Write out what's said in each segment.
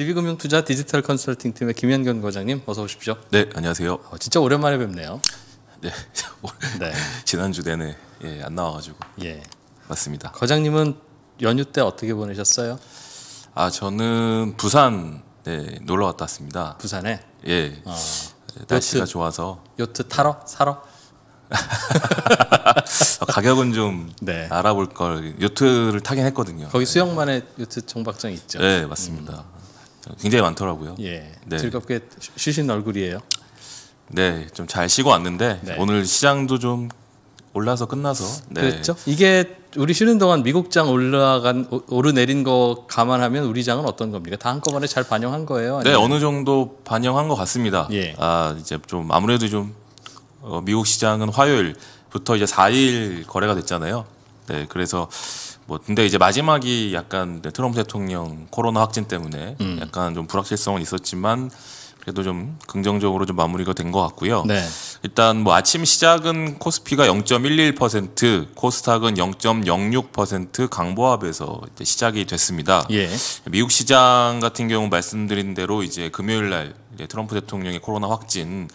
디비금융 투자 디지털 컨설팅 팀의 김현균 과장님 어서 오십시오. 네, 안녕하세요. 어, 진짜 오랜만에 뵙네요. 네, 네. 지난주 내내 예, 안 나와가지고. 예, 맞습니다. 과장님은 연휴 때 어떻게 보내셨어요? 아, 저는 부산 네, 놀러 갔다 왔습니다. 부산에? 예. 어, 날씨가 요트, 좋아서. 요트 타러? 사러? 아, 가격은 좀 네. 알아볼 걸 요트를 타긴 했거든요. 거기 네. 수영만의 요트 정박장 있죠. 네 맞습니다. 음. 그렇죠. 굉장히 많더라고요. 예. 네. 즐겁게 쉬신 얼굴이에요. 네, 좀 잘 쉬고 왔는데 네. 오늘 시장도 좀 올라서 끝나서 네. 그렇죠 이게 우리 쉬는 동안 미국장 올라간 오르내린 거 감안하면 우리 장은 어떤 겁니까? 다 한꺼번에 잘 반영한 거예요? 네, 아니면? 네, 어느 정도 반영한 것 같습니다. 예. 아 이제 좀 아무래도 좀 어, 미국 시장은 화요일부터 이제 4일 거래가 됐잖아요. 네, 그래서 뭐 근데 이제 마지막이 약간 트럼프 대통령 코로나 확진 때문에 음. 약간 좀 불확실성은 있었지만 그래도 좀 긍정적으로 좀 마무리가 된 것 같고요. 네. 일단 뭐 아침 시작은 코스피가 0.11%, 코스닥은 0.06% 강보합에서 시작이 됐습니다. 예. 미국 시장 같은 경우 말씀드린 대로 이제 금요일 날 트럼프 대통령의 코로나 확진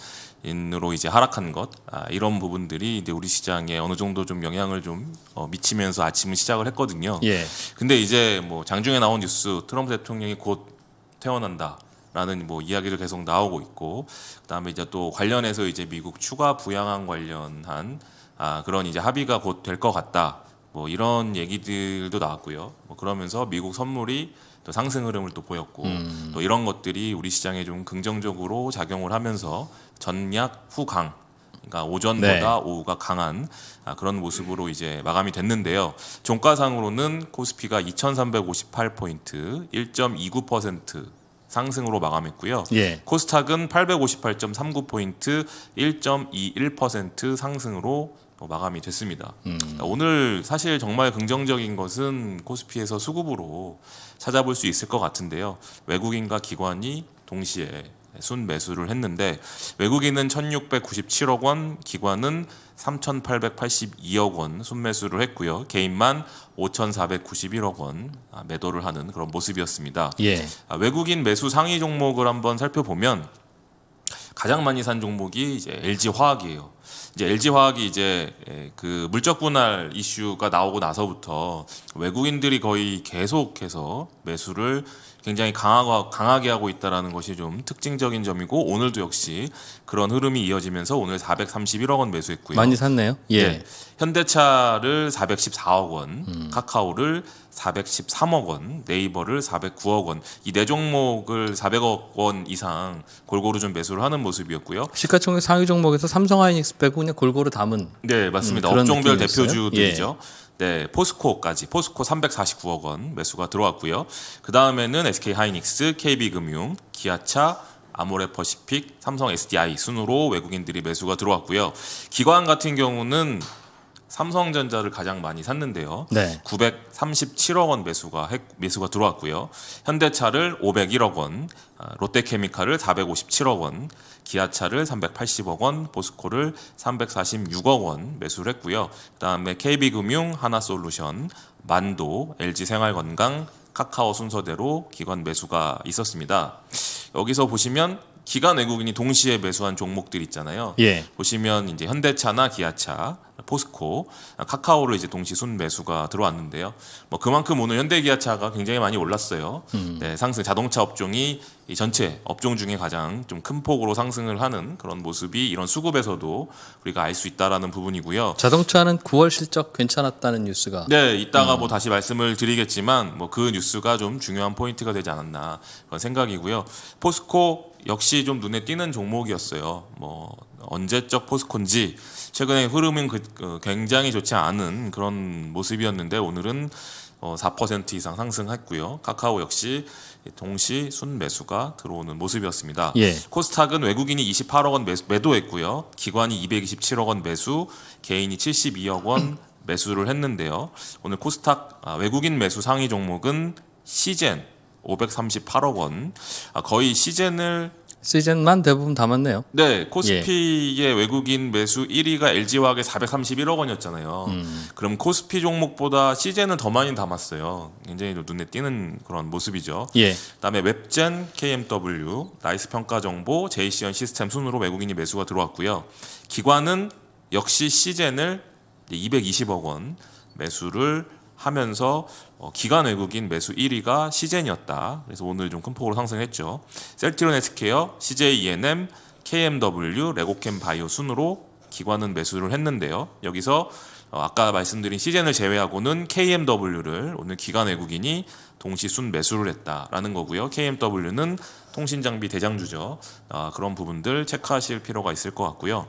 인으로 이제 하락한 것 아, 이런 부분들이 이제 우리 시장에 어느 정도 좀 영향을 좀 어, 미치면서 아침을 시작을 했거든요. 예. 근데 이제 뭐 장중에 나온 뉴스 트럼프 대통령이 곧 퇴원한다. 라는 뭐 이야기도 계속 나오고 있고 그다음에 이제 또 관련해서 이제 미국 추가 부양안 관련한 아 그런 이제 합의가 곧 될 것 같다 뭐 이런 얘기들도 나왔고요 뭐 그러면서 미국 선물이 또 상승 흐름을 또 보였고 음. 또 이런 것들이 우리 시장에 좀 긍정적으로 작용을 하면서 전략 후강 그러니까 오전보다 네. 오후가 강한 아, 그런 모습으로 이제 마감이 됐는데요. 종가상으로는 코스피가 2,358포인트 1.29% 상승으로 마감했고요. 예. 코스닥은 858.39 포인트 1.21% 상승으로 뭐 마감이 됐습니다. 음. 그러니까 오늘 사실 정말 긍정적인 것은 코스피에서 수급으로 찾아볼 수 있을 것 같은데요. 외국인과 기관이 동시에 순 매수를 했는데 외국인은 1,697억 원, 기관은 3,882억 원 순매수를 했고요. 개인만 5,491억 원 아, 매도를 하는 그런 모습이었습니다. 예. 아, 외국인 매수 상위 종목을 한번 살펴보면 가장 많이 산 종목이 이제 LG 화학이에요. 이제 LG 화학이 이제 예, 그 물적 분할 이슈가 나오고 나서부터 외국인들이 거의 계속해서 매수를 굉장히 강하고, 강하게 하고 있다는 라 것이 좀 특징적인 점이고 오늘도 역시 그런 흐름이 이어지면서 오늘 431억 원 매수했고요. 많이 샀네요. 예. 네. 현대차를 414억 원, 음. 카카오를 413억 원, 네이버를 409억 원. 이 네 종목을 400억 원 이상 골고루 좀 매수를 하는 모습이었고요. 시가총액 상위 종목에서 삼성 하이닉스 빼고 그냥 골고루 담은 네, 맞습니다. 음, 업종별 대표주들이죠. 예. 네, 포스코까지 포스코 349억 원 매수가 들어왔고요. 그 다음에는 SK 하이닉스, KB금융, 기아차, 아모레퍼시픽, 삼성 SDI 순으로 외국인들이 매수가 들어왔고요. 기관 같은 경우는 삼성전자를 가장 많이 샀는데요. 네. 937억 원 매수가 했, 매수가 들어왔고요. 현대차를 501억 원, 아, 롯데케미칼을 457억 원, 기아차를 380억 원, 보스코를 346억 원 매수를 했고요. 그다음에 KB금융, 하나솔루션, 만도, LG생활건강, 카카오 순서대로 기관 매수가 있었습니다. 여기서 보시면 기간 외국인이 동시에 매수한 종목들 있잖아요. 예. 보시면 이제 현대차나 기아차, 포스코, 카카오를 이제 동시 순매수가 들어왔는데요. 뭐 그만큼 오늘 현대기아차가 굉장히 많이 올랐어요. 음. 네, 상승 자동차 업종이 이 전체 업종 중에 가장 좀 큰 폭으로 상승을 하는 그런 모습이 이런 수급에서도 우리가 알 수 있다라는 부분이고요. 자동차는 9월 실적 괜찮았다는 뉴스가 네, 이따가 음. 뭐 다시 말씀을 드리겠지만 뭐 그 뉴스가 좀 중요한 포인트가 되지 않았나 그런 생각이고요. 포스코 역시 좀 눈에 띄는 종목이었어요. 뭐 언제적 포스콘지 최근에 흐름은 그, 어, 굉장히 좋지 않은 그런 모습이었는데 오늘은 4% 어, 이상 상승했고요. 카카오 역시 동시 순매수가 들어오는 모습이었습니다. 예. 코스닥은 외국인이 28억 원 매수, 매도했고요. 기관이 227억 원 매수, 개인이 72억 원 매수를 했는데요. 오늘 코스닥 아, 외국인 매수 상위 종목은 시젠 538억 원. 아, 거의 시즌을 시즌만 대부분 담았네요. 네, 예. 코스피의 예. 외국인 매수 1위가 LG화학의 431억 원이었잖아요. 음. 그럼 코스피 종목보다 시즌은 더 많이 담았어요. 굉장히 눈에 띄는 그런 모습이죠. 예. 그다음에 웹젠, KMW, 나이스 평가 정보, JCN 시스템 순으로 외국인이 매수가 들어왔고요. 기관은 역시 시즌을 220억 원 매수를 하면서 어, 기관 외국인 매수 1위가 시젠이었다. 그래서 오늘 좀 큰 폭으로 상승했죠. 셀티론 헬스케어, CJ E&M, KMW, 레고캠 바이오 순으로 기관은 매수를 했는데요. 여기서 어, 아까 말씀드린 시젠을 제외하고는 KMW를 오늘 기관 외국인이 동시 순 매수를 했다라는 거고요. KMW는 통신장비 대장주죠. 아, 그런 부분들 체크하실 필요가 있을 것 같고요.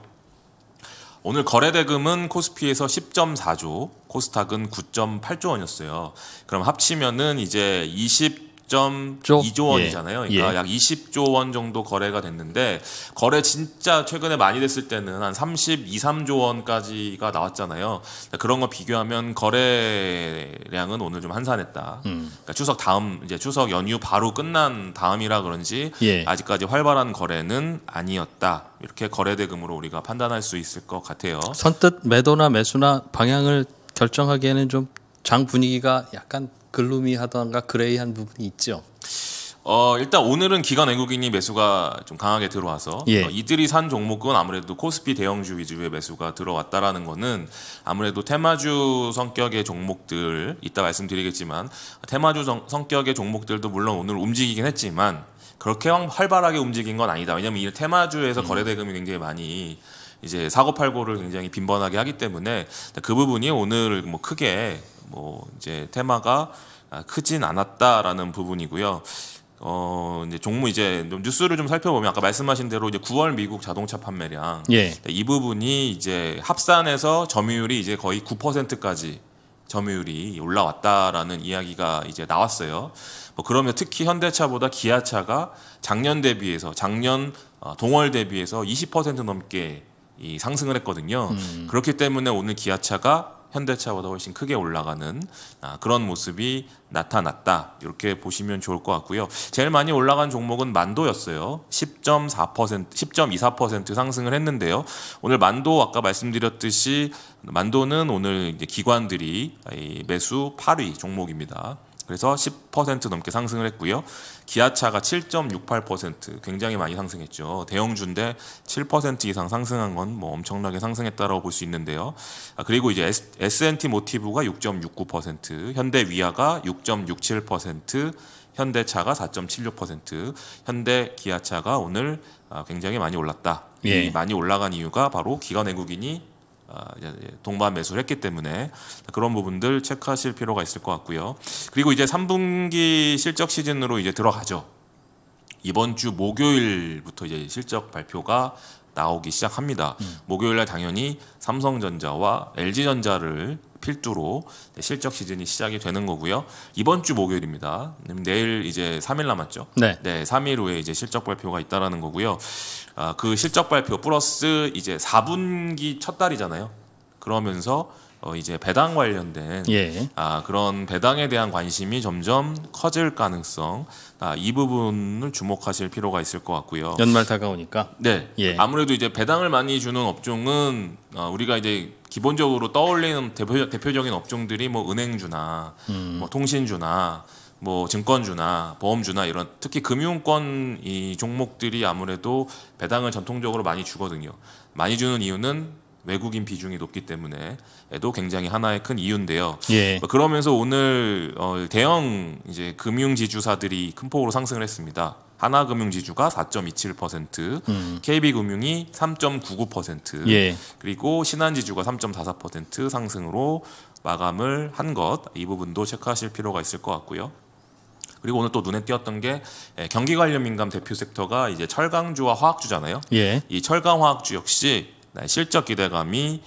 오늘 거래대금은 코스피에서 10.4조, 코스닥은 9.8조 원이었어요. 그럼 합치면은 이제 6.2조 원이잖아요. 그러니까 예. 약 20조 원 정도 거래가 됐는데 거래 진짜 최근에 많이 됐을 때는 한 32, 3조 원까지가 나왔잖아요. 그러니까 그런 거 비교하면 거래량은 오늘 좀 한산했다. 음. 그러니까 추석 다음 이제 추석 연휴 바로 끝난 다음이라 그런지 예. 아직까지 활발한 거래는 아니었다. 이렇게 거래 대금으로 우리가 판단할 수 있을 것 같아요. 선뜻 매도나 매수나 방향을 결정하기에는 좀 장 분위기가 약간 글루미하던가 그레이한 부분이 있죠. 어, 일단 오늘은 기관 외국인이 매수가 좀 강하게 들어와서 예. 어, 이들이 산 종목은 아무래도 코스피 대형주 위주의 매수가 들어왔다라는 거는 아무래도 테마주 성격의 종목들 이따 말씀드리겠지만 테마주 성, 성격의 종목들도 물론 오늘 움직이긴 했지만 그렇게 활발하게 움직인 건 아니다. 왜냐하면 이 테마주에서 음. 거래 대금이 굉장히 많이 이제 사고 팔고를 굉장히 빈번하게 하기 때문에 그 부분이 오늘 뭐 크게 뭐 이제 테마가 아, 크진 않았다라는 부분이고요. 어 이제 종무 이제 좀 뉴스를 좀 살펴보면 아까 말씀하신 대로 이제 9월 미국 자동차 판매량 예. 네, 이 부분이 이제 합산해서 점유율이 이제 거의 9%까지 점유율이 올라왔다라는 이야기가 이제 나왔어요. 뭐 그러면 특히 현대차보다 기아차가 작년 대비해서 작년 어, 동월 대비해서 20% 넘게 이 상승을 했거든요. 음. 그렇기 때문에 오늘 기아차가 현대차보다 훨씬 크게 올라가는 아, 그런 모습이 나타났다. 이렇게 보시면 좋을 것 같고요. 제일 많이 올라간 종목은 만도였어요. 10.4%, 10.24% 상승을 했는데요. 오늘 만도 아까 말씀드렸듯이 만도는 오늘 기관들이 아, 매수 8위 종목입니다. 그래서 10% 넘게 상승을 했고요. 기아차가 7.68% 굉장히 많이 상승했죠. 대형주인데 7% 이상 상승한 건 뭐 엄청나게 상승했다라고 볼 수 있는데요. 아, 그리고 이제 S&T 모티브가 6.69%, 현대 위아가 6.67%, 현대차가 4.76%, 현대 기아차가 오늘 아, 굉장히 많이 올랐다. 예. 많이 올라간 이유가 바로 기관 외국인이 아, 예, 동반 매수를 했기 때문에 그런 부분들 체크하실 필요가 있을 것 같고요. 그리고 이제 3분기 실적 시즌으로 이제 들어가죠. 이번 주 목요일부터 이제 실적 발표가 나오기 시작합니다. 음. 목요일 날 당연히 삼성전자와 LG전자를 필두로 실적 시즌이 시작이 되는 거고요. 이번 주 목요일입니다. 음, 내일 이제 3일 남았죠. 네. 네, 3일 후에 이제 실적 발표가 있다라는 거고요. 아, 그 실적 발표 플러스 이제 4분기 첫 달이잖아요. 그러면서 어 이제 배당 관련된 예. 아 그런 배당에 대한 관심이 점점 커질 가능성 아, 이 부분을 주목하실 필요가 있을 것 같고요. 연말 다가오니까. 네. 예. 아무래도 이제 배당을 많이 주는 업종은 어, 우리가 이제 기본적으로 떠올리는 대표, 대표적인 업종들이 뭐 은행주나 음. 뭐 통신주나 뭐 증권주나 보험주나 이런 특히 금융권 이 종목들이 아무래도 배당을 전통적으로 많이 주거든요. 많이 주는 이유는 외국인 비중이 높기 때문에도 굉장히 하나의 큰 이유인데요. 예. 어, 그러면서 오늘 어, 대형 이제 금융지주사들이 큰 폭으로 상승을 했습니다. 하나금융지주가 4.27%, 음. KB금융이 3.99%, 예. 그리고 신한지주가 3.44% 상승으로 마감을 한 것 이 부분도 체크하실 필요가 있을 것 같고요. 그리고 오늘 또 눈에 띄었던 게 예, 경기 관련 민감 대표 섹터가 이제 철강주와 화학주잖아요. 예. 이 철강 화학주 역시 네, 실적 기대감이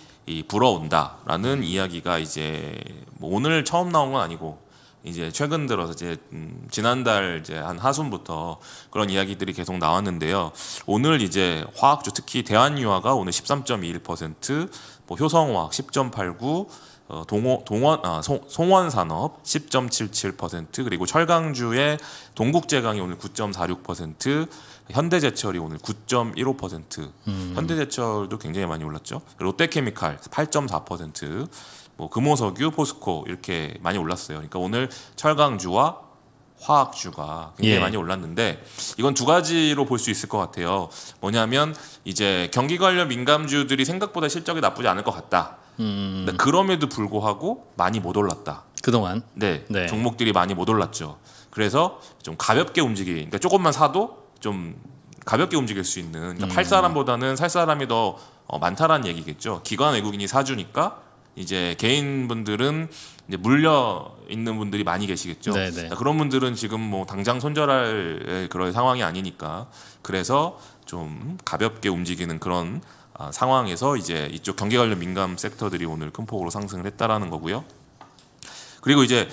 불어온다라는 이야기가 이제 뭐 오늘 처음 나온 건 아니고 이제 최근 들어서 이제 음, 지난달 이제 한 하순부터 그런 이야기들이 계속 나왔는데요. 오늘 이제 화학주 특히 대한유화가 오늘 13.21%, 뭐 효성화학 10.89, 어, 동호, 동원 아, 송, 송원산업 10.77% 그리고 철강주의 동국제강이 오늘 9.46% 현대제철이 오늘 9.15%, 음. 현대제철도 굉장히 많이 올랐죠. 롯데케미칼 8.4%, 뭐 금호석유, 포스코 이렇게 많이 올랐어요. 그러니까 오늘 철강주와 화학주가 굉장히 예. 많이 올랐는데 이건 두 가지로 볼 수 있을 것 같아요. 뭐냐면 이제 경기 관련 민감주들이 생각보다 실적이 나쁘지 않을 것 같다. 음. 그럼에도 불구하고 많이 못 올랐다. 그동안 네, 네 종목들이 많이 못 올랐죠. 그래서 좀 가볍게 움직이. 그러니까 조금만 사도 좀 가볍게 움직일 수 있는 그러니까 음. 팔 사람보다는 살 사람이 더 어, 많다라는 얘기겠죠. 기관 외국인이 사주니까 이제 개인 분들은 이제 물려 있는 분들이 많이 계시겠죠. 네네. 네. 그런 분들은 지금 뭐 당장 손절할 그런 상황이 아니니까 그래서 좀 가볍게 움직이는 그런 아, 상황에서 이제 이쪽 경제 관련 민감 섹터들이 오늘 큰 폭으로 상승을 했다라는 거고요. 그리고 이제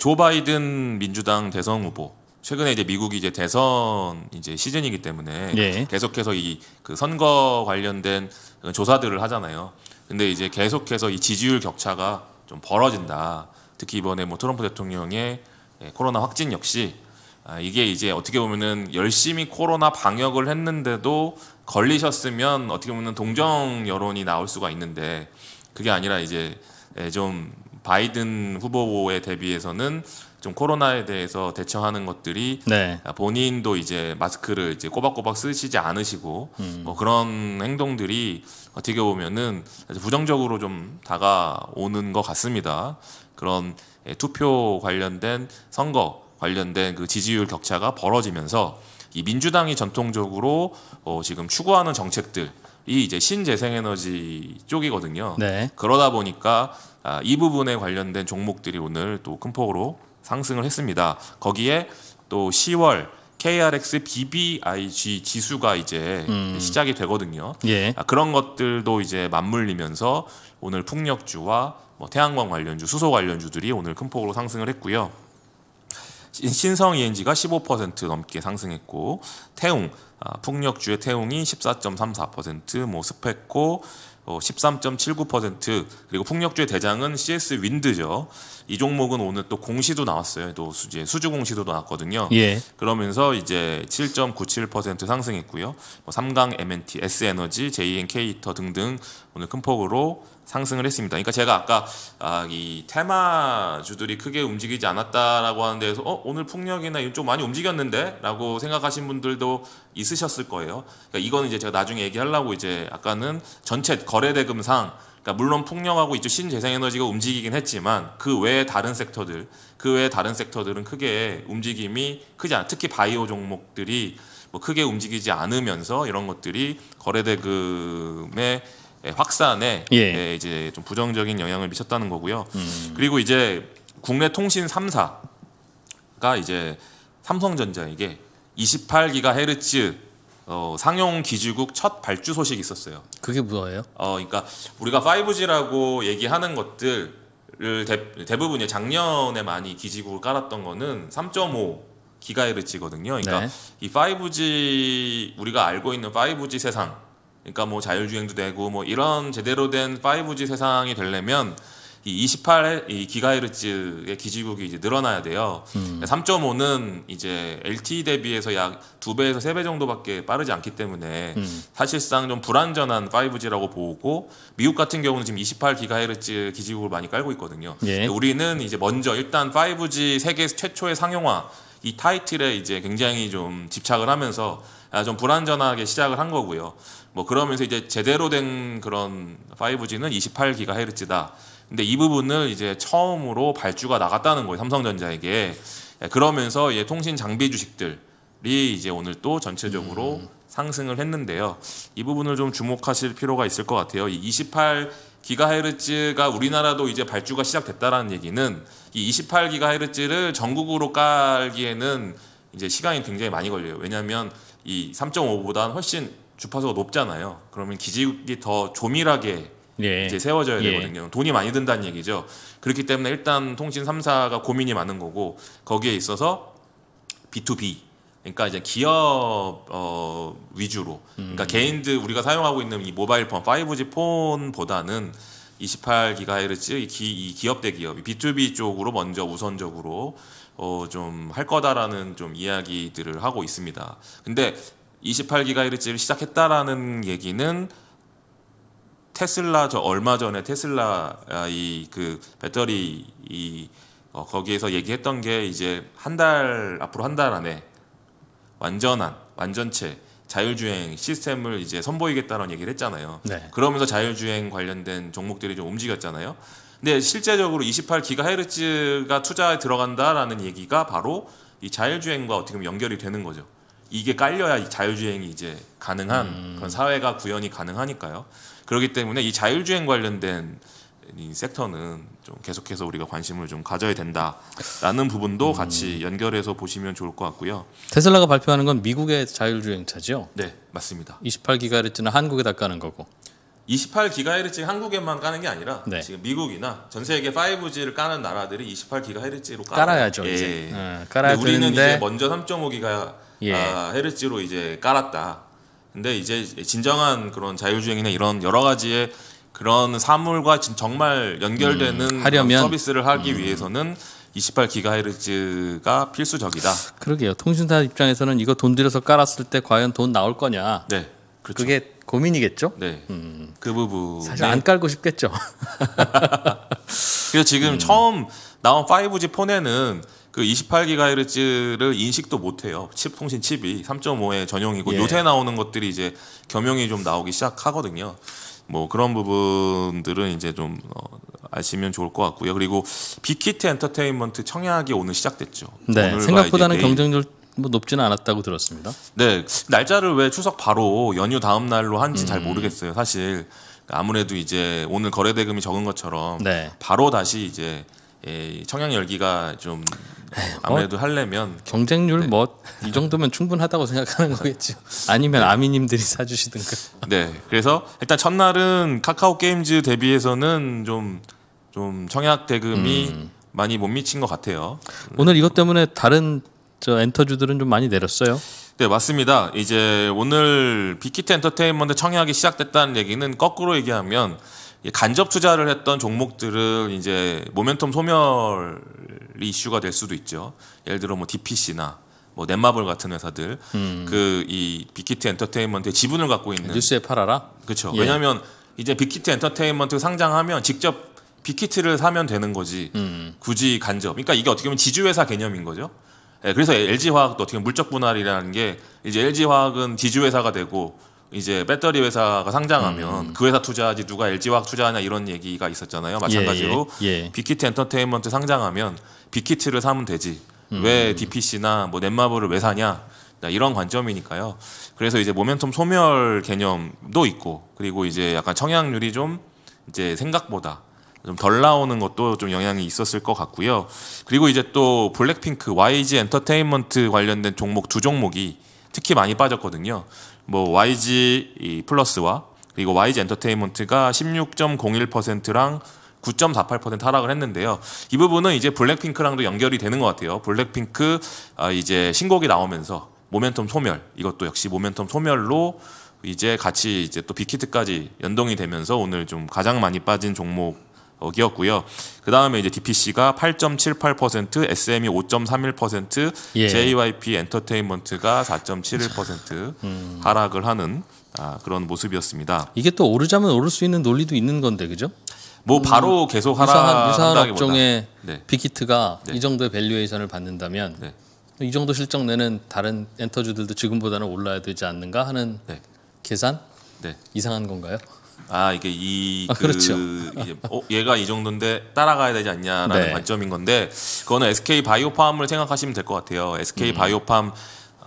조 바이든 민주당 대선 후보 최근에 이제 미국이 이제 대선 이제 시즌이기 때문에 예. 계속해서 이그 선거 관련된 조사들을 하잖아요. 근데 이제 계속해서 이 지지율 격차가 좀 벌어진다. 특히 이번에 뭐 트럼프 대통령의 예, 코로나 확진 역시 아, 이게 이제 어떻게 보면은 열심히 코로나 방역을 했는데도 걸리셨으면 어떻게 보면 동정 여론이 나올 수가 있는데 그게 아니라 이제 예, 좀 바이든 후보에 대비해서는 좀 코로나에 대해서 대처하는 것들이 네. 아, 본인도 이제 마스크를 이제 꼬박꼬박 쓰시지 않으시고 음. 뭐 그런 행동들이 어떻게 보면은 부정적으로 좀 다가오는 것 같습니다. 그런 예, 투표 관련된 선거 관련된 그 지지율 격차가 벌어지면서 이 민주당이 전통적으로 어 지금 추구하는 정책들이 이제 신재생에너지 쪽이거든요. 네. 그러다 보니까 아, 이 부분에 관련된 종목들이 오늘 또 큰 폭으로 상승을 했습니다. 거기에 또 10월 KRX BBIG 지수가 이제 음. 시작이 되거든요. 예. 아, 그런 것들도 이제 맞물리면서 오늘 풍력주와 뭐 태양광 관련주, 수소 관련주들이 오늘 큰 폭으로 상승을 했고요. 신성 ENG가 15% 넘게 상승했고 태웅 아, 풍력주의 태웅이 14.34%뭐 스펙코 13.79% 어, 그리고 풍력주의 대장은 CS 윈드죠. 이 종목은 오늘 또 공시도 나왔어요. 또 수지 수주 공시도 나왔거든요. 예. 그러면서 이제 7.97% 상승했고요. 뭐 삼강 MNT, S에너지, JNK터 등등 오늘 큰 폭으로 상승을 했습니다. 그러니까 제가 아까 아, 이 테마주들이 크게 움직이지 않았다라고 하는 데서 어, 오늘 풍력이나 좀 많이 움직였는데라고 생각하신 분들도 있으셨을 거예요. 그러니까 이거는 이제 제가 나중에 얘기하려고 이제 아까는 전체 거래대금상 그러니까 물론 풍력하고 이쪽 신재생에너지가 움직이긴 했지만 그 외에 다른 섹터들 그 외에 다른 섹터들은 크게 움직임이 크지 않아 특히 바이오 종목들이 뭐 크게 움직이지 않으면서 이런 것들이 거래대금의 확산에 예. 네, 이제 좀 부정적인 영향을 미쳤다는 거고요. 음. 그리고 이제 국내 통신 3사가 이제 삼성전자 에게 28기가 헤르츠 어, 상용 기지국 첫 발주 소식이 있었어요. 그게 뭐예요? 어, 그러니까 우리가 5G라고 얘기하는 것들을 대, 대부분이 작년에 많이 기지국을 깔았던 거는 3.5 기가헤르츠거든요. 그러니까 네. 이 5G 우리가 알고 있는 5G 세상, 그러니까 뭐 자율주행도 되고 뭐 이런 제대로 된 5G 세상이 되려면 이 28기가헤르츠의 기지국이 이제 늘어나야 돼요. 음. 3.5는 이제 LTE 대비해서 약 두배에서세 배 정도밖에 빠르지 않기 때문에 음. 사실상 좀 불안전한 5G라고 보고 미국 같은 경우는 지금 28기가헤르츠 기지국을 많이 깔고 있거든요. 예. 우리는 이제 먼저 일단 5G 세계 최초의 상용화 이 타이틀에 이제 굉장히 좀 집착을 하면서 아, 좀 불안전하게 시작을 한 거고요. 뭐 그러면서 이제 제대로 된 그런 5G는 28기가헤르츠다. 근데 이 부분을 이제 처음으로 발주가 나갔다는 거예요. 삼성전자에게. 예, 그러면서 이제 통신 장비 주식들이 이제 오늘 또 전체적으로 음. 상승을 했는데요. 이 부분을 좀 주목하실 필요가 있을 것 같아요. 이 28기가헤르츠가 우리나라도 이제 발주가 시작됐다라는 얘기는 이 28기가헤르츠를 전국으로 깔기에는 이제 시간이 굉장히 많이 걸려요. 왜냐하면 이 3.5보다 는 훨씬 주파수가 높잖아요. 그러면 기지국이 더 조밀하게 예. 이제 세워져야 예. 되거든요. 돈이 많이 든다는 얘기죠. 그렇기 때문에 일단 통신 3사가 고민이 많은 거고 거기에 있어서 B2B 그러니까 이제 기업 어, 위주로 그러니까 음. 개인들 우리가 사용하고 있는 이 모바일 폰 5G 폰보다는 28GHz 이, 기, 이 기업 대 기업 이 B2B 쪽으로 먼저 우선적으로 어, 좀 할 거다라는 좀 이야기들을 하고 있습니다. 근데 28GHz를 시작했다라는 얘기는 테슬라 저 얼마 전에 테슬라 아, 이그 배터리 이 어, 거기에서 얘기했던 게 이제 한 달 앞으로 한 달 안에 완전한 완전체 자율주행 시스템을 이제 선보이겠다는 얘기를 했잖아요. 네. 그러면서 자율주행 관련된 종목들이 좀 움직였잖아요. 근데 실제적으로 28기가헤르츠가 투자에 들어간다라는 얘기가 바로 이 자율주행과 어떻게 보면 연결이 되는 거죠. 이게 깔려야 이 자율주행이 이제 가능한 음. 그런 사회가 구현이 가능하니까요. 그렇기 때문에 이 자율주행 관련된 이 섹터는 좀 계속해서 우리가 관심을 좀 가져야 된다라는 부분도 음. 같이 연결해서 보시면 좋을 것 같고요. 테슬라가 발표하는 건 미국의 자율주행차죠? 네, 맞습니다. 28기가헤르츠는 한국에다 까는 거고. 28기가헤르츠 한국에만 까는 게 아니라 네. 지금 미국이나 전 세계 5G를 까는 나라들이 28기가헤르츠로 깔아야죠. 예. 이제 어, 깔아야 우리는 되는데... 이제 먼저 3.5기가 헤르츠로 예. 이제 깔았다. 근데 이제 진정한 그런 자율주행이나 이런 여러 가지의 그런 사물과 정말 연결되는 음, 하려면, 서비스를 하기 음. 위해서는 28기가헤르츠가 필수적이다. 그러게요. 통신사 입장에서는 이거 돈 들여서 깔았을 때 과연 돈 나올 거냐. 네. 그렇죠. 그게 고민이겠죠. 네. 음. 그 부분. 사실 네. 안 깔고 싶겠죠. 그래서 지금 음. 처음 나온 5G 폰에는 그 28GHz를 인식도 못해요. 칩 통신 칩이 3.5의 전용이고 예. 요새 나오는 것들이 이제 겸용이 좀 나오기 시작하거든요. 뭐 그런 부분들은 이제 좀 어, 아시면 좋을 것 같고요. 그리고 빅히트 엔터테인먼트 청약이 오늘 시작됐죠. 네, 생각보다는 경쟁률 뭐 높지는 않았다고 들었습니다. 네, 날짜를 왜 추석 바로 연휴 다음 날로 한지 음. 잘 모르겠어요. 사실 아무래도 이제 오늘 거래 대금이 적은 것처럼 네. 바로 다시 이제 예, 청양 열기가 좀 아무래도 어, 하려면 경쟁률 네. 뭐이 정도면 충분하다고 생각하는 거겠죠. 아니면 네. 아미님들이 사주시든가. 그. 네, 그래서 일단 첫날은 카카오 게임즈 대비해서는 좀 좀 청약 대금이 음. 많이 못 미친 것 같아요. 네. 오늘 이것 때문에 다른 저 엔터주들은 좀 많이 내렸어요. 네 맞습니다. 이제 오늘 빅히트 엔터테인먼트 청약이 시작됐다는 얘기는 거꾸로 얘기하면 간접 투자를 했던 종목들은 이제 모멘텀 소멸 이슈가 될 수도 있죠. 예를 들어 뭐 DPC나 뭐 넷마블 같은 회사들 음. 그이 빅히트 엔터테인먼트의 지분을 갖고 있는 뉴스에 팔아라. 그렇죠. 예. 왜냐하면 이제 빅히트 엔터테인먼트 상장하면 직접 빅히트를 사면 되는 거지 음. 굳이 간접. 그러니까 이게 어떻게 보면 지주회사 개념인 거죠. 예, 그래서 LG 화학도 어떻게 보면 물적 분할이라는 게 이제 LG 화학은 지주회사가 되고 이제 배터리 회사가 상장하면 음. 그 회사 투자하지 누가 LG 화학 투자하냐 이런 얘기가 있었잖아요. 마찬가지로 예, 예, 예. 빅히트 엔터테인먼트 상장하면 빅히트를 사면 되지. 음. 왜 DPC나 뭐 넷마블을 왜 사냐? 이런 관점이니까요. 그래서 이제 모멘텀 소멸 개념도 있고 그리고 이제 약간 청약률이 좀 이제 생각보다 좀 덜 나오는 것도 좀 영향이 있었을 것 같고요. 그리고 이제 또 블랙핑크 YG 엔터테인먼트 관련된 종목 두 종목이 특히 많이 빠졌거든요. 뭐 YG 플러스와 그리고 YG 엔터테인먼트가 16.01%랑 9.48% 하락을 했는데요. 이 부분은 이제 블랙핑크랑도 연결이 되는 것 같아요. 블랙핑크 아, 이제 신곡이 나오면서 모멘텀 소멸 이것도 역시 모멘텀 소멸로 이제 같이 이제 또 빅히트까지 연동이 되면서 오늘 좀 가장 많이 빠진 종목 어기였고요. 그 다음에 이제 DPC가 8.78%, SM이 5.31%, 예. JYP 엔터테인먼트가 4.71% 음. 하락을 하는 아, 그런 모습이었습니다. 이게 또 오르자면 오를 수 있는 논리도 있는 건데 그죠? 뭐 음, 바로 계속 하락 유사한, 유사한 업종의 네. 빅히트가 네. 이 정도의 밸류에이션을 받는다면 네. 이 정도 실적 내는 다른 엔터주들도 지금보다는 올라야 되지 않는가 하는 네. 계산 네. 이상한 건가요? 아 이게 이 아, 그, 렇죠 어, 얘가 이 정도인데 따라가야 되지 않냐라는 네. 관점인 건데 그거는 SK 바이오팜을 생각하시면 될 것 같아요. SK 음. 바이오팜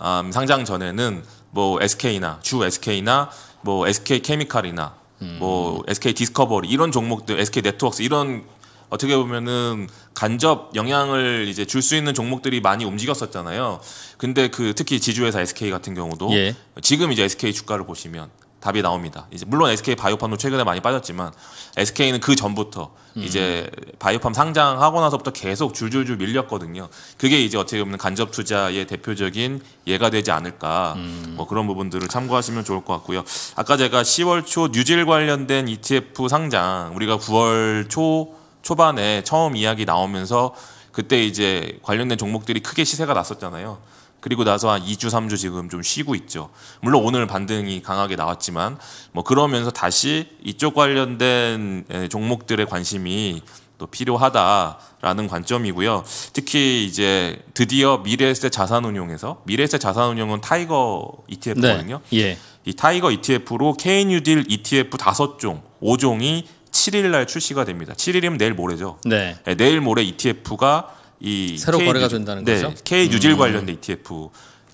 음, 상장 전에는 뭐 SK나 주 SK나 뭐 SK 케미칼이나 음. 뭐 SK 디스커버리 이런 종목들 SK 네트워크스 이런 어떻게 보면은 간접 영향을 이제 줄 수 있는 종목들이 많이 움직였었잖아요. 근데 그 특히 지주회사 SK 같은 경우도 예. 지금 이제 SK 주가를 보시면 답이 나옵니다. 이제 물론 SK 바이오팜도 최근에 많이 빠졌지만 SK는 그 전부터 음. 이제 바이오팜 상장하고 나서부터 계속 줄줄줄 밀렸거든요. 그게 이제 어떻게 보면 간접 투자의 대표적인 예가 되지 않을까 음. 뭐 그런 부분들을 참고하시면 좋을 것 같고요. 아까 제가 10월 초 뉴질 관련된 ETF 상장 우리가 9월 초 초반에 처음 이야기 나오면서 그때 이제 관련된 종목들이 크게 시세가 났었잖아요. 그리고 나서 한 2주, 3주 지금 좀 쉬고 있죠. 물론 오늘 반등이 강하게 나왔지만 뭐 그러면서 다시 이쪽 관련된 예, 종목들의 관심이 또 필요하다라는 관점이고요. 특히 이제 드디어 미래세 자산운용에서 미래세 자산운용은 타이거 ETF거든요. 네. 예. 이 타이거 ETF로 케이뉴딜 ETF 5종, 5종이 7일 날 출시가 됩니다. 7일이면 내일 모레죠. 네. 네 내일 모레 ETF가 이 새로 K 거래가 유질, 된다는 네, 거죠. K 유질 음. 관련 ETF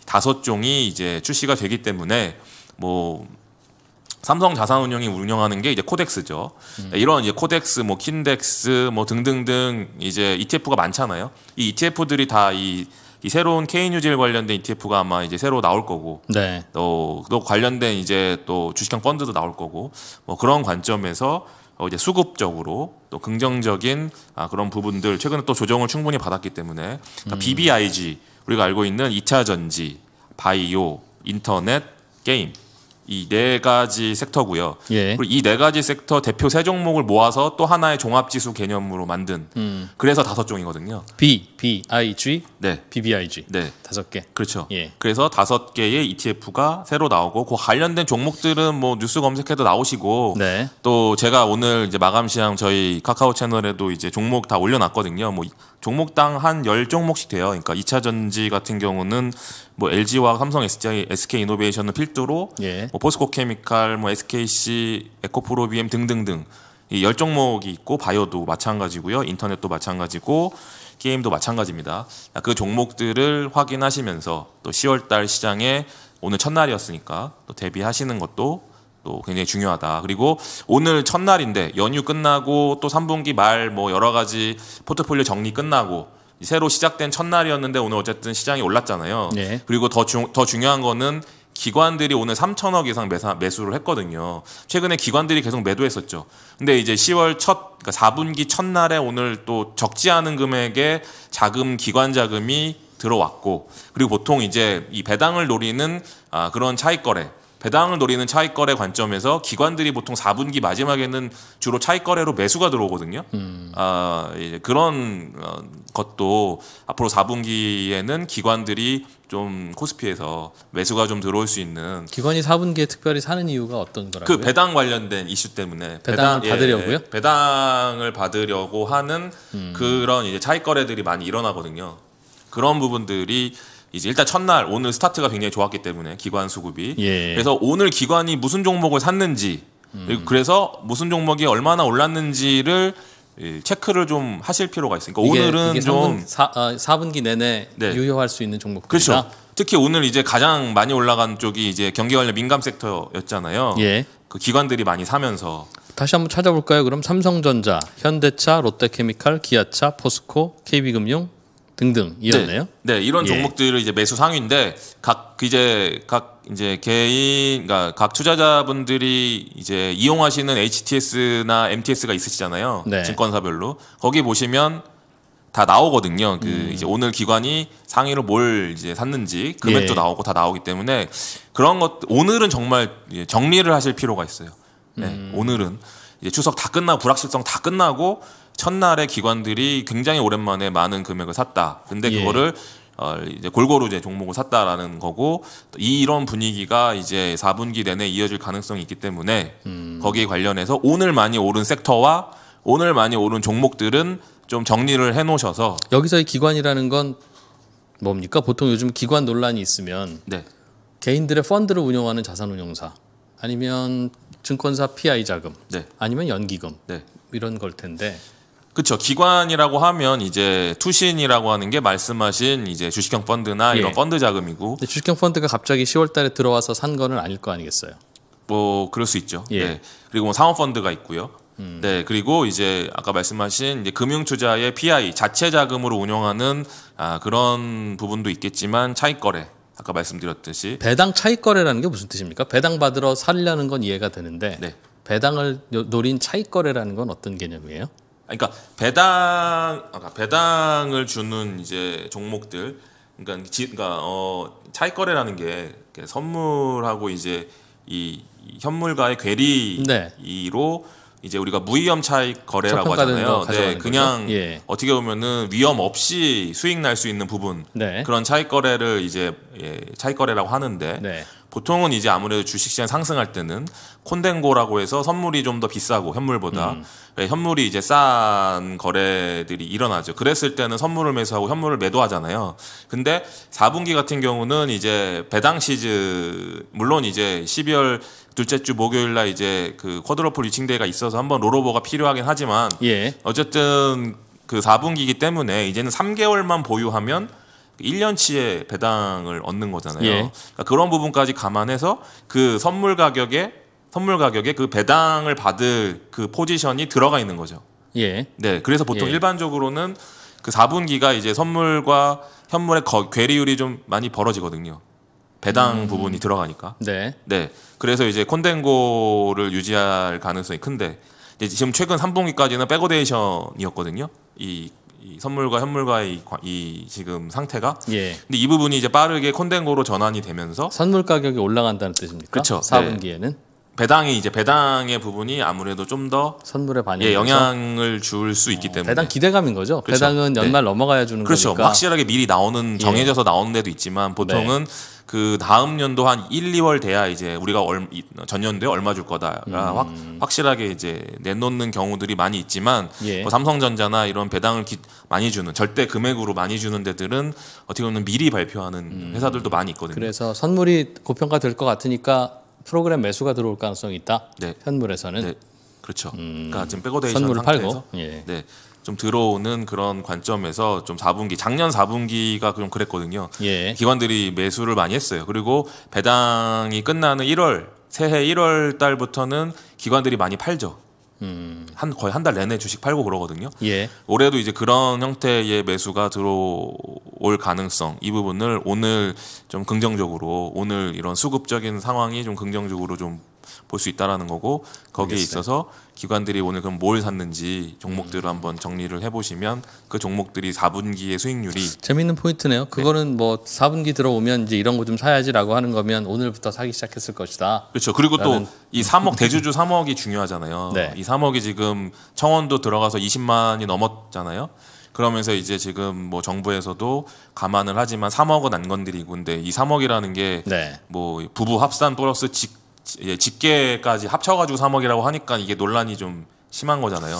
다섯 종이 이제 출시가 되기 때문에 뭐 삼성 자산운용이 운영하는 게 이제 코덱스죠. 음. 네, 이런 이제 코덱스, 뭐 킨덱스, 뭐 등등등 이제 ETF가 많잖아요. 이 ETF들이 다이 이 새로운 케인유질 관련된 ETF가 아마 이제 새로 나올 거고 네. 또, 또 관련된 이제 또 주식형 펀드도 나올 거고 뭐 그런 관점에서 어, 이제 수급적으로 또 긍정적인 아, 그런 부분들 최근에 또 조정을 충분히 받았기 때문에 그러니까 음. BBIG 우리가 알고 있는 2차 전지, 바이오, 인터넷, 게임 이네 가지 섹터고요. 예. 그리고 이 네 가지 섹터 대표 세 종목을 모아서 또 하나의 종합 지수 개념으로 만든 음. 그래서 다섯 종이거든요. B, B, I, G, 네, B, B, I, G, 네, 다섯 개. 그렇죠. 예. 그래서 다섯 개의 ETF가 새로 나오고 그 관련된 종목들은 뭐 뉴스 검색해도 나오시고 네. 또 제가 오늘 이제 마감 시향 저희 카카오 채널에도 이제 종목 다 올려놨거든요. 뭐 종목당 한 10종목씩 돼요. 그러니까 2차 전지 같은 경우는 뭐 LG와 삼성 SDI, SK 이노베이션을 필두로 예. 뭐 포스코 케미칼, 뭐 SKC, 에코프로 BM 등등등 이 10종목이 있고 바이오도 마찬가지고요. 인터넷도 마찬가지고 게임도 마찬가지입니다. 아, 그 종목들을 확인하시면서 또 10월 달 시장에 오늘 첫날이었으니까 또 대비하시는 것도 또 굉장히 중요하다. 그리고 오늘 첫날인데 연휴 끝나고 또 3분기 말 뭐 여러 가지 포트폴리오 정리 끝나고 새로 시작된 첫날이었는데 오늘 어쨌든 시장이 올랐잖아요. 네. 그리고 더, 중, 더 중요한 거는 기관들이 오늘 3천억 이상 매사, 매수를 했거든요. 최근에 기관들이 계속 매도했었죠. 근데 이제 10월 첫, 그러니까 4분기 첫날에 오늘 또 적지 않은 금액의 자금, 기관 자금이 들어왔고, 그리고 보통 이제 이 배당을 노리는 아, 그런 차익 거래, 배당을 노리는 차익거래 관점에서 기관들이 보통 4분기 마지막에는 주로 차익거래로 매수가 들어오거든요. 음. 아, 이제 그런 어, 것도 앞으로 4분기에는 기관들이 좀 코스피에서 매수가 좀 들어올 수 있는 기관이 4분기에 특별히 사는 이유가 어떤 거라고요? 그 배당 관련된 이슈 때문에 배당을 예, 받으려고요? 예, 배당을 받으려고 하는 음. 그런 이제 차익 거래들이 많이 일어나거든요. 그런 부분들이 이제 일단 첫날 오늘 스타트가 굉장히 좋았기 때문에 기관 수급이 예. 그래서 오늘 기관이 무슨 종목을 샀는지 그 음. 그래서 무슨 종목이 얼마나 올랐는지를 체크를 좀 하실 필요가 있으니까 이게, 오늘은 이게 3분, 좀 사, 어, 4분기 내내 네. 유효할 수 있는 종목들 그렇죠. 특히 오늘 이제 가장 많이 올라간 쪽이 이제 경기 관련 민감 섹터였잖아요. 예. 그 기관들이 많이 사면서 다시 한번 찾아볼까요? 그럼 삼성전자, 현대차, 롯데케미칼, 기아차, 포스코, KB금융, 등등이었네요. 네, 네 이런 예. 종목들을 이제 매수 상위인데 각 이제 각 이제 개인 그러니까 각 투자자분들이 이제 이용하시는 HTS나 MTS가 있으시잖아요. 네. 증권사별로 거기 보시면 다 나오거든요. 그 음. 이제 오늘 기관이 상위로 뭘 이제 샀는지 금액도 예. 나오고 다 나오기 때문에 그런 것 오늘은 정말 정리를 하실 필요가 있어요. 네, 음. 오늘은 이제 추석 다 끝나고 불확실성 다 끝나고 첫날에 기관들이 굉장히 오랜만에 많은 금액을 샀다. 근데 예. 그거를 예. 어, 이제 골고루 이제 종목을 샀다라는 거고 이, 이런 분위기가 이제 4분기 내내 이어질 가능성이 있기 때문에 음. 거기에 관련해서 오늘 많이 오른 섹터와 오늘 많이 오른 종목들은 좀 정리를 해 놓으셔서 여기서의 기관이라는 건 뭡니까? 보통 요즘 기관 논란이 있으면 네. 개인들의 펀드를 운영하는 자산운용사 아니면 증권사 PI 자금 네. 아니면 연기금 네. 이런 걸 텐데 네. 그렇죠. 기관이라고 하면 이제 투신이라고 하는 게 말씀하신 이제 주식형 펀드나 이런 예. 펀드 자금이고. 주식형 펀드가 갑자기 10월달에 들어와서 산 거는 아닐 거 아니겠어요? 뭐 그럴 수 있죠. 예. 네. 그리고 뭐 상업 펀드가 있고요. 음. 네 그리고 이제 아까 말씀하신 이제 금융투자의 PI 자체 자금으로 운영하는 아, 그런 부분도 있겠지만 차익 거래 아까 말씀드렸듯이 배당 차익 거래라는 게 무슨 뜻입니까? 배당 받으러 살려는 건 이해가 되는데 네. 배당을 노린 차익 거래라는 건 어떤 개념이에요? 그러니까 배당 아까 그러니까 배당을 주는 이제 종목들 그러니까 지, 그러니까 어 차익 거래라는 게 선물하고 이제 이 현물과의 괴리로 네. 이제 우리가 무위험 차익 거래라고 하잖아요. 네, 그냥 예. 어떻게 보면은 위험 없이 수익 날 수 있는 부분 네. 그런 차익 거래를 이제 예, 차익 거래라고 하는데 네. 보통은 이제 아무래도 주식시장 상승할 때는 콘덴고라고 해서 선물이 좀 더 비싸고 현물보다 음. 예, 현물이 이제 싼 거래들이 일어나죠. 그랬을 때는 선물을 매수하고 현물을 매도하잖아요. 근데 4분기 같은 경우는 이제 배당 시즌 물론 이제 12월 둘째 주 목요일 날 이제 그 쿼드러플 리칭 대회가 있어서 한번 롤오버가 필요하긴 하지만 예. 어쨌든 그 4분기이기 때문에 이제는 3개월만 보유하면 1년치의 배당을 얻는 거잖아요. 예. 그러니까 그런 부분까지 감안해서 그 선물 가격에 선물 가격에 그 배당을 받을 그 포지션이 들어가 있는 거죠. 예. 네. 그래서 보통 예. 일반적으로는 그 4분기가 이제 선물과 현물의 거, 괴리율이 좀 많이 벌어지거든요. 배당 음. 부분이 들어가니까. 네. 네. 그래서 이제 콘덴고를 유지할 가능성이 큰데 이제 지금 최근 3분기까지는 백어데이션이었거든요. 이, 이 선물과 현물과의 이, 지금 상태가. 예. 근데 이 부분이 이제 빠르게 콘덴고로 전환이 되면서 선물 가격이 올라간다는 뜻입니까? 그렇죠. 4분기에는 네. 배당이 이제 배당의 부분이 아무래도 좀 더 선물에 반영 예, 영향을 줄 수 있기 어, 때문에 배당 기대감인 거죠. 그렇죠. 배당은 네. 연말 네. 넘어가야 주는 그렇죠. 거니까. 확실하게 미리 나오는 예. 정해져서 예. 나오는 데도 있지만 보통은 네. 그 다음 연도 한 1, 2월 돼야 이제 우리가 얼, 전년도에 얼마 줄 거다 음. 확, 음. 확실하게 이제 내놓는 경우들이 많이 있지만 예. 뭐 삼성전자나 이런 배당을 기, 많이 주는 절대 금액으로 많이 주는 데들은 어떻게 보면 미리 발표하는 음. 회사들도 많이 있거든요. 그래서 선물이 고평가 될 것 같으니까 프로그램 매수가 들어올 가능성이 있다. 네. 현물에서는 네. 그렇죠. 음. 그러니까 지금 백어데이션 선물을 상태에서 팔고 예. 네. 좀 들어오는 그런 관점에서 좀 4분기 작년 4분기가 좀 그랬거든요. 예. 기관들이 매수를 많이 했어요. 그리고 배당이 끝나는 1월 새해 1월 달부터는 기관들이 많이 팔죠. 음. 한 거의 한 달 내내 주식 팔고 그러거든요. 예. 올해도 이제 그런 형태의 매수가 들어올 가능성 이 부분을 오늘 좀 긍정적으로 오늘 이런 수급적인 상황이 좀 긍정적으로 좀 볼수 있다라는 거고 거기에 알겠어요. 있어서 기관들이 오늘 그럼 뭘 샀는지 종목들을 한번 정리를 해보시면 그 종목들이 4분기의 수익률이 재밌는 포인트네요. 네. 그거는 네. 뭐 4분기 들어오면 이제 이런 거 좀 사야지라고 하는 거면 오늘부터 사기 시작했을 것이다. 그렇죠. 그리고 또 이 3억 대주주 3억이 중요하잖아요. 네. 이 3억이 지금 청원도 들어가서 20만이 넘었잖아요. 그러면서 이제 지금 뭐 정부에서도 감안을 하지만 3억은 안 건드리고 근데 이 3억이라는 게뭐 네. 뭐 부부 합산 플러스 직 예, 직계까지 합쳐가지고 3억이라고 하니까 이게 논란이 좀 심한 거잖아요.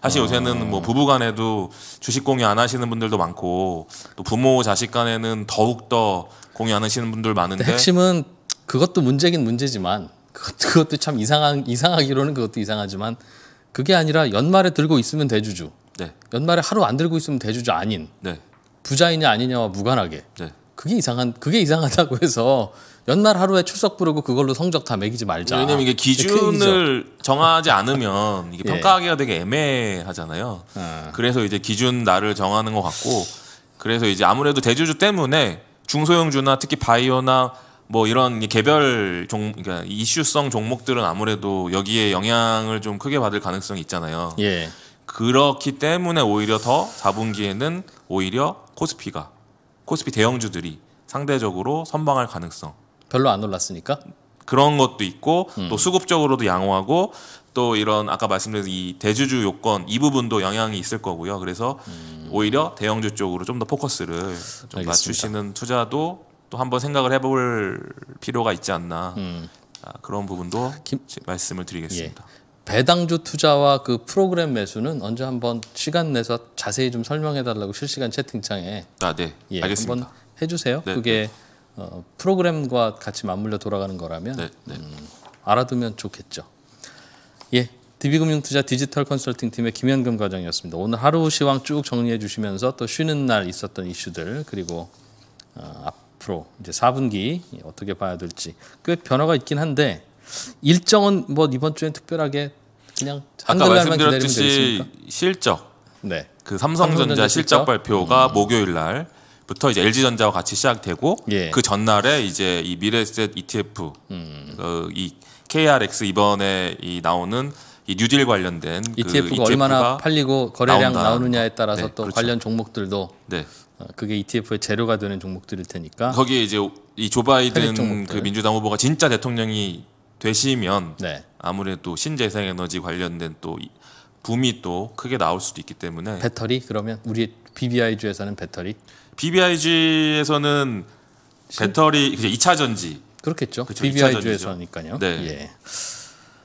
사실 아. 요새는 뭐 부부간에도 주식 공유 안 하시는 분들도 많고 또 부모 자식간에는 더욱 더 공유 안 하시는 분들 많은데 핵심은 그것도 문제긴 문제지만 그것도, 그것도 참 이상한 이상하기로는 그것도 이상하지만 그게 아니라 연말에 들고 있으면 대주주. 네. 연말에 하루 안 들고 있으면 대주주 아닌. 네. 부자이냐 아니냐와 무관하게. 네. 그게 이상한 그게 이상하다고 해서 연말 하루에 출석 부르고 그걸로 성적 다 매기지 말자. 왜냐면 이게 기준을 정하지 않으면 이게 예. 평가하기가 되게 애매하잖아요. 아. 그래서 이제 기준 날을 정하는 것 같고 그래서 이제 아무래도 대주주 때문에 중소형주나 특히 바이오나 뭐 이런 개별 종 그러니까 이슈성 종목들은 아무래도 여기에 영향을 좀 크게 받을 가능성이 있잖아요. 예. 그렇기 때문에 오히려 더 4분기에는 오히려 코스피가 코스피 대형주들이 상대적으로 선방할 가능성 별로 안 올랐으니까. 그런 것도 있고 음. 또 수급적으로도 양호하고 또 이런 아까 말씀드린 이 대주주 요건 이 부분도 영향이 있을 거고요. 그래서 음. 오히려 대형주 쪽으로 좀 더 포커스를 좀 맞추시는 투자도 또 한번 생각을 해볼 필요가 있지 않나 음. 아, 그런 부분도 김, 말씀을 드리겠습니다. 예. 배당주 투자와 그 프로그램 매수는 언제 한번 시간 내서 자세히 좀 설명해 달라고 실시간 채팅창에 아, 네. 예, 알겠습니다. 한번 해주세요. 네. 그게 네. 어, 프로그램과 같이 맞물려 돌아가는 거라면 네, 네. 음, 알아두면 좋겠죠. 예, DB금융투자 디지털 컨설팅 팀의 김현금 과장이었습니다. 오늘 하루 시황 쭉 정리해 주시면서 또 쉬는 날 있었던 이슈들 그리고 어, 앞으로 이제 4분기 어떻게 봐야 될지 꽤 변화가 있긴 한데 일정은 뭐 이번 주엔 특별하게 그냥 아까 말씀드렸듯이 실적 네. 그 삼성전자, 삼성전자 실적 발표가 음. 목요일 날 부터 이제 LG전자와 같이 시작되고 예. 그 전날에 이제 이 미래셋 ETF 음. 어, 이 KRX 이번에 이 나오는 이 뉴딜 관련된 ETF가, 그 ETF가 e 얼마나 팔리고 거래량 나오느냐에 따라서 네, 또 그렇죠. 관련 종목들도 네. 어, 그게 ETF의 재료가 되는 종목들일 테니까 거기에 이제 이조 바이든 그 민주당 후보가 진짜 대통령이 되시면 네. 아무래도 신재생 에너지 관련된 또 붐이 또 크게 나올 수도 있기 때문에 배터리 그러면 우리 BBI 주에서는 배터리 BBIG에서는 배터리 2차 전지 그렇겠죠. 그렇죠. BBIG에서니까요. 네. 예.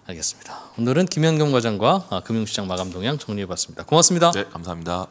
알겠습니다. 오늘은 김현경 과장과 아, 금융시장 마감 동향 정리해봤습니다. 고맙습니다. 네, 감사합니다.